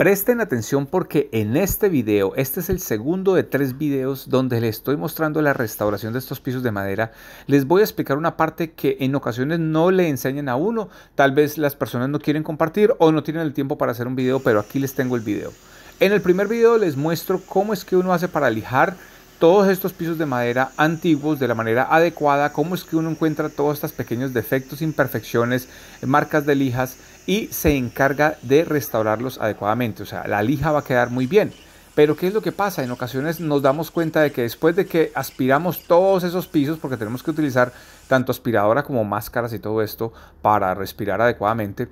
Presten atención porque en este video, este es el segundo de tres videos donde les estoy mostrando la restauración de estos pisos de madera, les voy a explicar una parte que en ocasiones no le enseñan a uno, tal vez las personas no quieren compartir o no tienen el tiempo para hacer un video, pero aquí les tengo el video. En el primer video les muestro cómo es que uno hace para lijar todos estos pisos de madera antiguos de la manera adecuada, cómo es que uno encuentra todos estos pequeños defectos, imperfecciones, marcas de lijas y se encarga de restaurarlos adecuadamente. O sea, la lija va a quedar muy bien. Pero ¿qué es lo que pasa? En ocasiones nos damos cuenta de que después de que aspiramos todos esos pisos, porque tenemos que utilizar tanto aspiradora como máscaras y todo esto para respirar adecuadamente,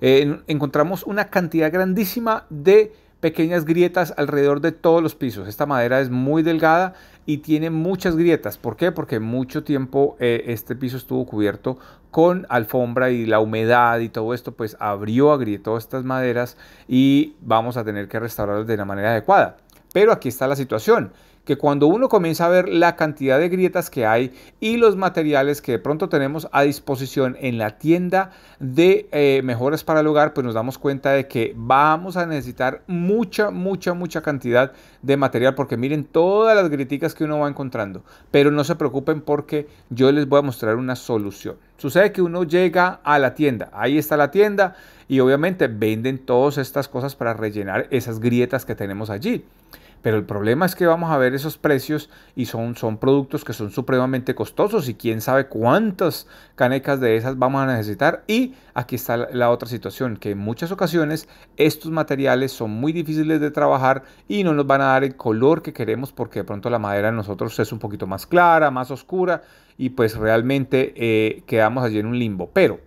eh, encontramos una cantidad grandísima de pequeñas grietas alrededor de todos los pisos. Esta madera es muy delgada y tiene muchas grietas. ¿Por qué? Porque mucho tiempo eh, este piso estuvo cubierto con alfombra y la humedad y todo esto pues abrió, agrietó estas maderas y vamos a tener que restaurarlas de la manera adecuada. Pero aquí está la situación que cuando uno comienza a ver la cantidad de grietas que hay y los materiales que de pronto tenemos a disposición en la tienda de eh, mejores para el hogar, pues nos damos cuenta de que vamos a necesitar mucha, mucha, mucha cantidad de material porque miren todas las grietas que uno va encontrando, pero no se preocupen porque yo les voy a mostrar una solución. Sucede que uno llega a la tienda, ahí está la tienda y obviamente venden todas estas cosas para rellenar esas grietas que tenemos allí. Pero el problema es que vamos a ver esos precios y son, son productos que son supremamente costosos y quién sabe cuántas canecas de esas vamos a necesitar. Y aquí está la otra situación, que en muchas ocasiones estos materiales son muy difíciles de trabajar y no nos van a dar el color que queremos porque de pronto la madera de nosotros es un poquito más clara, más oscura y pues realmente eh, quedamos allí en un limbo. Pero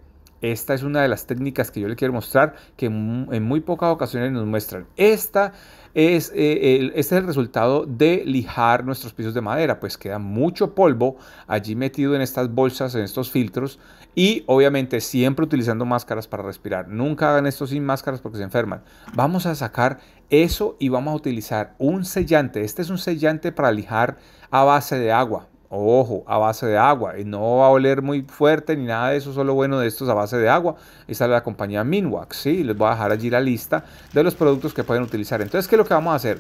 esta es una de las técnicas que yo le quiero mostrar que en muy pocas ocasiones nos muestran. Esta es, eh, este es el resultado de lijar nuestros pisos de madera, pues queda mucho polvo allí metido en estas bolsas, en estos filtros y obviamente siempre utilizando máscaras para respirar. Nunca hagan esto sin máscaras porque se enferman. Vamos a sacar eso y vamos a utilizar un sellante. Este es un sellante para lijar a base de agua. Ojo, a base de agua. Y no va a oler muy fuerte ni nada de eso, solo bueno de estos a base de agua. Esta es la compañía Minwax, ¿sí? Les voy a dejar allí la lista de los productos que pueden utilizar. Entonces, ¿qué es lo que vamos a hacer?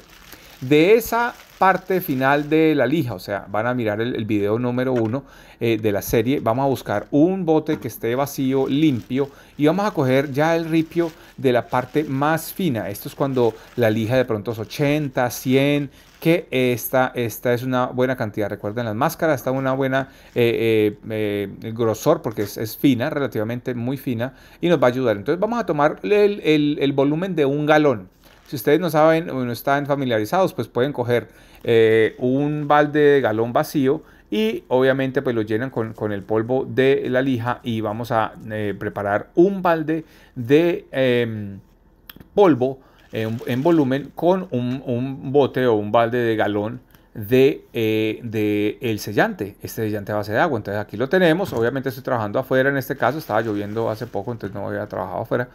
De esa parte final de la lija, o sea, van a mirar el, video número uno eh, de la serie, vamos a buscar un bote que esté vacío, limpio, y vamos a coger ya el ripio de la parte más fina. Esto es cuando la lija de pronto es 80, 100, que esta, esta es una buena cantidad. Recuerden, las máscaras está una buena eh, eh, eh, grosor porque es, fina, relativamente muy fina, y nos va a ayudar. Entonces vamos a tomar el, el volumen de un galón. Si ustedes no saben o no están familiarizados, pues pueden coger un balde de galón vacío y obviamente pues lo llenan con, el polvo de la lija y vamos a eh, preparar un balde de em, polvo eh, en, volumen con un, bote o un balde de galón de, eh, de, el sellante, este sellante a base de agua. Entonces aquí lo tenemos, obviamente estoy trabajando afuera en este caso, estaba lloviendo hace poco, entonces no había trabajado afuera,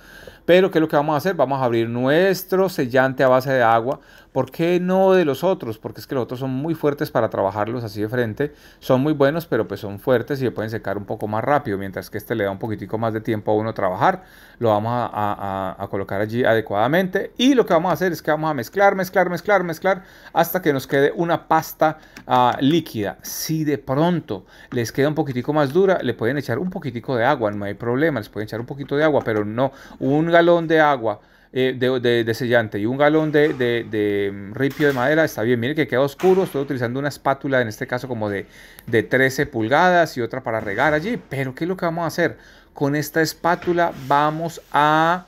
pero ¿qué es lo que vamos a hacer? Vamos a abrir nuestro sellante a base de agua. ¿Por qué no de los otros? Porque es que los otros son muy fuertes para trabajarlos así de frente. Son muy buenos, pero pues son fuertes y pueden secar un poco más rápido. Mientras que este le da un poquitico más de tiempo a uno trabajar. Lo vamos a, colocar allí adecuadamente. Y lo que vamos a hacer es que vamos a mezclar, mezclar, mezclar, mezclar. Hasta que nos quede una pasta ah, líquida. Si de pronto les queda un poquitico más dura, le pueden echar un poquitico de agua. No hay problema. Les pueden echar un poquito de agua, pero no un galón de agua eh, de, sellante y un galón de, mm, ripio de madera, está bien. Miren que queda oscuro. Estoy utilizando una espátula, en este caso como de, 13 pulgadas y otra para regar allí. Pero ¿qué es lo que vamos a hacer? Con esta espátula vamos a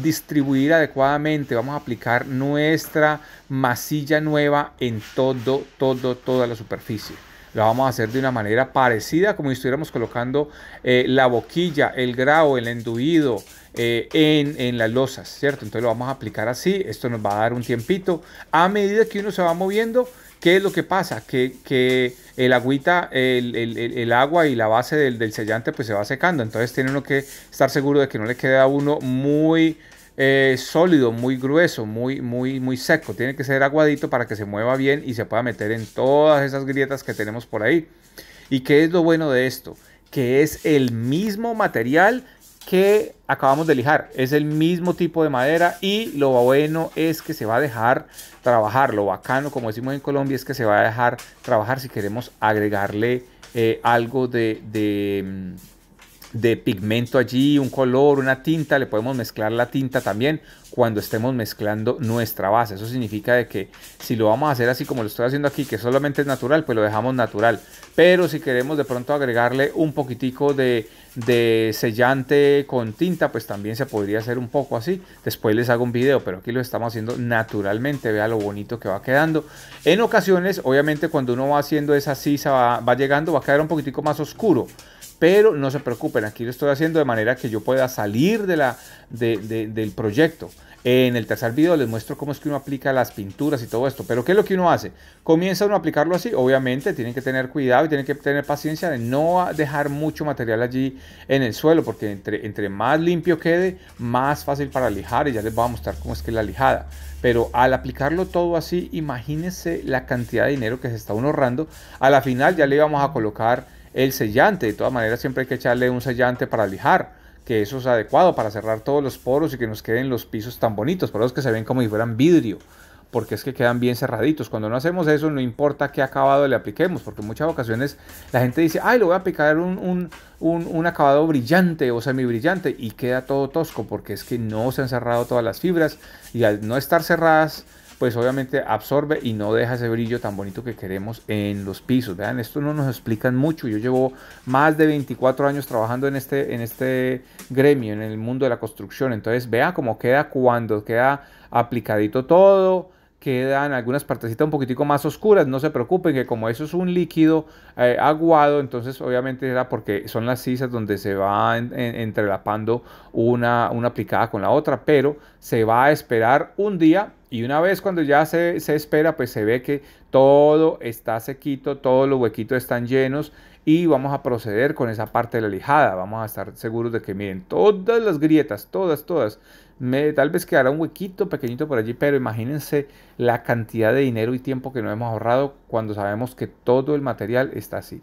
distribuir adecuadamente. Vamos a aplicar nuestra masilla nueva en todo, todo, toda la superficie. Lo vamos a hacer de una manera parecida como si estuviéramos colocando eh, la boquilla, el grao, el enduido, eh, en, las losas, ¿cierto? Entonces lo vamos a aplicar así, esto nos va a dar un tiempito. A medida que uno se va moviendo, ¿qué es lo que pasa? Que, el agüita, el, agua y la base del, sellante pues se va secando, entonces tiene uno que estar seguro de que no le queda a uno muy eh, sólido, muy grueso, muy, muy, muy seco. Tiene que ser aguadito para que se mueva bien y se pueda meter en todas esas grietas que tenemos por ahí. ¿Y qué es lo bueno de esto? Que es el mismo material que acabamos de lijar. Es el mismo tipo de madera y lo bueno es que se va a dejar trabajar. Lo bacano, como decimos en Colombia, es que se va a dejar trabajar si queremos agregarle eh, algo de mm, de pigmento allí, un color, una tinta, le podemos mezclar la tinta también cuando estemos mezclando nuestra base. Eso significa de que si lo vamos a hacer así como lo estoy haciendo aquí, que solamente es natural, pues lo dejamos natural. Pero si queremos de pronto agregarle un poquitico de, de sellante con tinta, pues también se podría hacer un poco así. Después les hago un video, pero aquí lo estamos haciendo naturalmente. Vea lo bonito que va quedando. En ocasiones, obviamente, cuando uno va haciendo esa sisa, va, va llegando, va a quedar un poquitico más oscuro. Pero no se preocupen, aquí lo estoy haciendo de manera que yo pueda salir de la, del proyecto. En el tercer video les muestro cómo es que uno aplica las pinturas y todo esto. Pero ¿qué es lo que uno hace? Comienza uno a aplicarlo así. Obviamente tienen que tener cuidado y tienen que tener paciencia de no dejar mucho material allí en el suelo. Porque entre, entre más limpio quede, más fácil para lijar. Y ya les voy a mostrar cómo es que es la lijada. Pero al aplicarlo todo así, imagínense la cantidad de dinero que se está ahorrando. A la final ya le íbamos a colocar el sellante. De todas maneras, siempre hay que echarle un sellante para lijar, que eso es adecuado para cerrar todos los poros y que nos queden los pisos tan bonitos, por eso que se ven como si fueran vidrio, porque es que quedan bien cerraditos. Cuando no hacemos eso, no importa qué acabado le apliquemos, porque muchas ocasiones la gente dice, ay, le voy a aplicar un, un, un acabado brillante o semibrillante y queda todo tosco, porque es que no se han cerrado todas las fibras y al no estar cerradas, pues obviamente absorbe y no deja ese brillo tan bonito que queremos en los pisos. Vean, esto no nos explican mucho. Yo llevo más de 24 años trabajando en este, en este gremio, en el mundo de la construcción. Entonces, vea cómo queda cuando queda aplicadito todo quedan algunas partecitas un poquitico más oscuras, no se preocupen que como eso es un líquido eh, aguado, entonces obviamente era porque son las sisas donde se va entrelapando una, una aplicada con la otra, pero se va a esperar un día y una vez cuando ya se, se, espera, pues se ve que todo está sequito, todos los huequitos están llenos y vamos a proceder con esa parte de la lijada. Vamos a estar seguros de que miren, todas las grietas, todas, todas, tal vez quedará un huequito pequeñito por allí, pero imagínense la cantidad de dinero y tiempo que nos hemos ahorrado cuando sabemos que todo el material está así.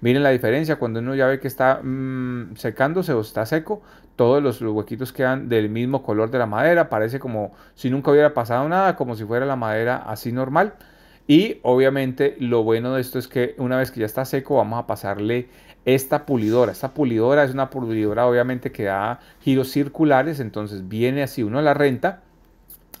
Miren la diferencia, cuando uno ya ve que está mm, secándose o está seco, todos los, huequitos quedan del mismo color de la madera, parece como si nunca hubiera pasado nada, como si fuera la madera así normal. Y obviamente lo bueno de esto es que una vez que ya está seco vamos a pasarle esta pulidora. Esta pulidora es una pulidora obviamente que da giros circulares, entonces viene así uno a la renta.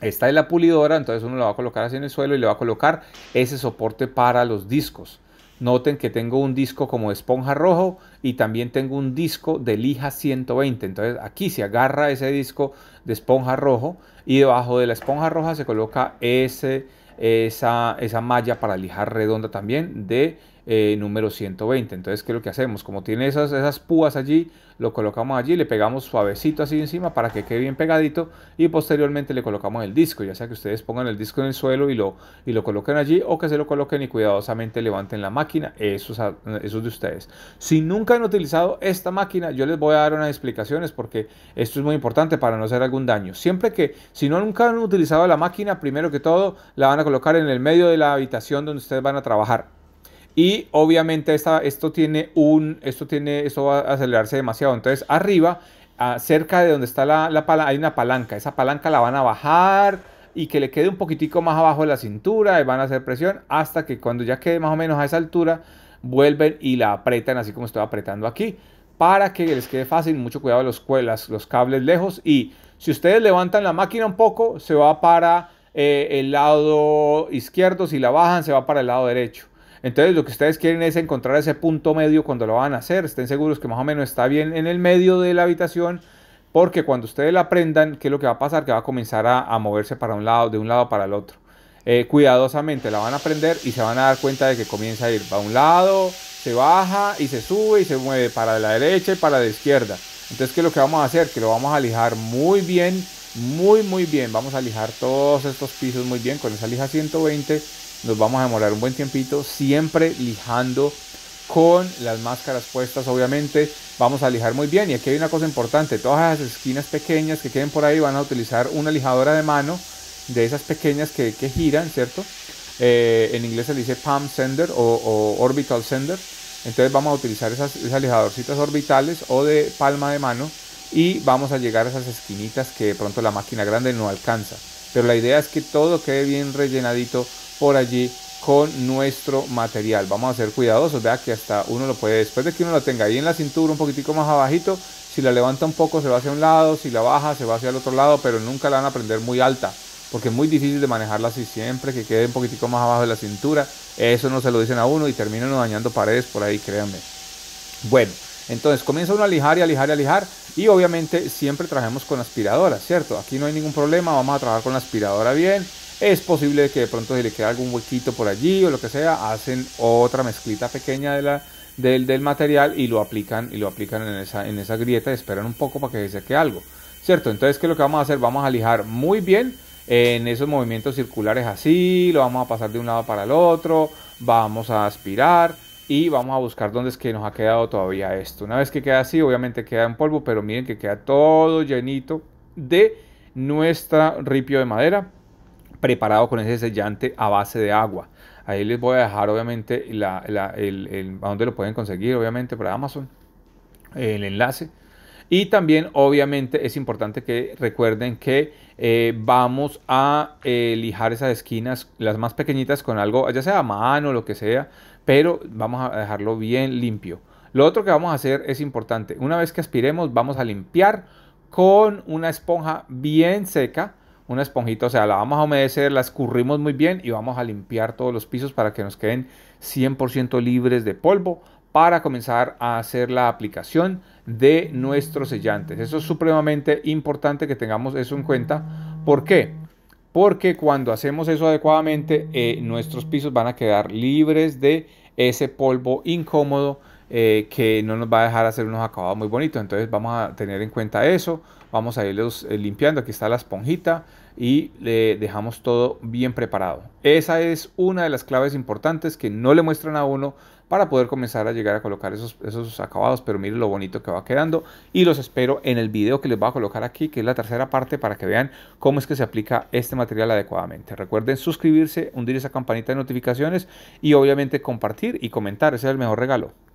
Esta es la pulidora, entonces uno la va a colocar así en el suelo y le va a colocar ese soporte para los discos. Noten que tengo un disco como de esponja rojo y también tengo un disco de lija 120. Entonces aquí se agarra ese disco de esponja rojo y debajo de la esponja roja se coloca ese, esa, esa malla para lijar redonda también de eh, número 120. Entonces, ¿qué es lo que hacemos? Como tiene esas, esas púas allí, lo colocamos allí, le pegamos suavecito así encima para que quede bien pegadito y posteriormente le colocamos el disco, ya sea que ustedes pongan el disco en el suelo y lo, y lo coloquen allí o que se lo coloquen y cuidadosamente levanten la máquina, eso es, eso de ustedes. Si nunca han utilizado esta máquina, yo les voy a dar unas explicaciones porque esto es muy importante para no hacer algún daño. Siempre que, si no nunca han utilizado la máquina, primero que todo la van a colocar en el medio de la habitación donde ustedes van a trabajar y obviamente esto tiene un, esto tiene, eso va a acelerarse demasiado. Entonces arriba, ah, cerca de donde está la, la palanca, hay una palanca. Esa palanca la van a bajar y que le quede un poquitico más abajo de la cintura y van a hacer presión hasta que cuando ya quede más o menos a esa altura, vuelven y la apretan así como estoy apretando aquí para que les quede fácil. Mucho cuidado los, cuelas los cables lejos y si ustedes levantan la máquina un poco, se va para eh, el lado izquierdo, si la bajan, se va para el lado derecho. Entonces lo que ustedes quieren es encontrar ese punto medio cuando lo van a hacer. Estén seguros que más o menos está bien en el medio de la habitación. Porque cuando ustedes la aprendan, ¿qué es lo que va a pasar? Que va a comenzar a, moverse para un lado, de un lado para el otro. Eh, cuidadosamente la van a aprender y se van a dar cuenta de que comienza a ir para un lado, se baja y se sube y se mueve para la derecha y para la izquierda. Entonces, ¿qué es lo que vamos a hacer? Que lo vamos a lijar muy bien, muy, muy bien. Vamos a lijar todos estos pisos muy bien con esa lija 120 nos vamos a demorar un buen tiempito, siempre lijando con las máscaras puestas, obviamente vamos a lijar muy bien. Y aquí hay una cosa importante, todas esas esquinas pequeñas que queden por ahí van a utilizar una lijadora de mano de esas pequeñas que, giran, ¿cierto? Eh, en inglés se dice palm sender o, orbital sender. Entonces vamos a utilizar esas, esas lijadorcitas orbitales o de palma de mano y vamos a llegar a esas esquinitas que de pronto la máquina grande no alcanza. Pero la idea es que todo quede bien rellenadito por allí con nuestro material. Vamos a ser cuidadosos, vea que hasta uno lo puede, después de que uno lo tenga ahí en la cintura, un poquitico más abajito, si la levanta un poco se va hacia un lado, si la baja se va hacia el otro lado, pero nunca la van a prender muy alta, porque es muy difícil de manejarla así siempre, que quede un poquitico más abajo de la cintura. Eso no se lo dicen a uno y terminan dañando paredes por ahí, créanme. Bueno, entonces comienza uno a lijar y a lijar y a lijar. Y obviamente siempre trabajemos con aspiradora, ¿cierto? Aquí no hay ningún problema, vamos a trabajar con la aspiradora bien es posible que de pronto se le queda algún huequito por allí o lo que sea, hacen otra mezclita pequeña del, material y lo aplican, y lo aplican en, esa, en esa grieta y esperan un poco para que se seque algo. ¿Cierto? Entonces, ¿qué es lo que vamos a hacer? Vamos a lijar muy bien eh, en esos movimientos circulares así, lo vamos a pasar de un lado para el otro, vamos a aspirar y vamos a buscar dónde es que nos ha quedado todavía esto. Una vez que queda así, obviamente queda en polvo, pero miren que queda todo llenito de nuestra ripio de madera preparado con ese sellante a base de agua. Ahí les voy a dejar obviamente el, el, a dónde lo pueden conseguir, obviamente para Amazon, el enlace. Y también obviamente es importante que recuerden que eh, vamos a eh, lijar esas esquinas, las más pequeñitas con algo, ya sea a mano, lo que sea, pero vamos a dejarlo bien limpio. Lo otro que vamos a hacer es importante. Una vez que aspiremos, vamos a limpiar con una esponja bien seca una esponjita, o sea, la vamos a humedecer, la escurrimos muy bien y vamos a limpiar todos los pisos para que nos queden 100% libres de polvo para comenzar a hacer la aplicación de nuestros sellantes. Eso es supremamente importante que tengamos eso en cuenta. ¿Por qué? Porque cuando hacemos eso adecuadamente, eh, nuestros pisos van a quedar libres de ese polvo incómodo eh, que no nos va a dejar hacer unos acabados muy bonitos. Entonces vamos a tener en cuenta eso vamos a irlos eh, limpiando. Aquí está la esponjita y le dejamos todo bien preparado. Esa es una de las claves importantes que no le muestran a uno para poder comenzar a llegar a colocar esos, esos acabados, pero miren lo bonito que va quedando y los espero en el video que les voy a colocar aquí, que es la tercera parte para que vean cómo es que se aplica este material adecuadamente. Recuerden suscribirse, hundir esa campanita de notificaciones y obviamente compartir y comentar, ese es el mejor regalo.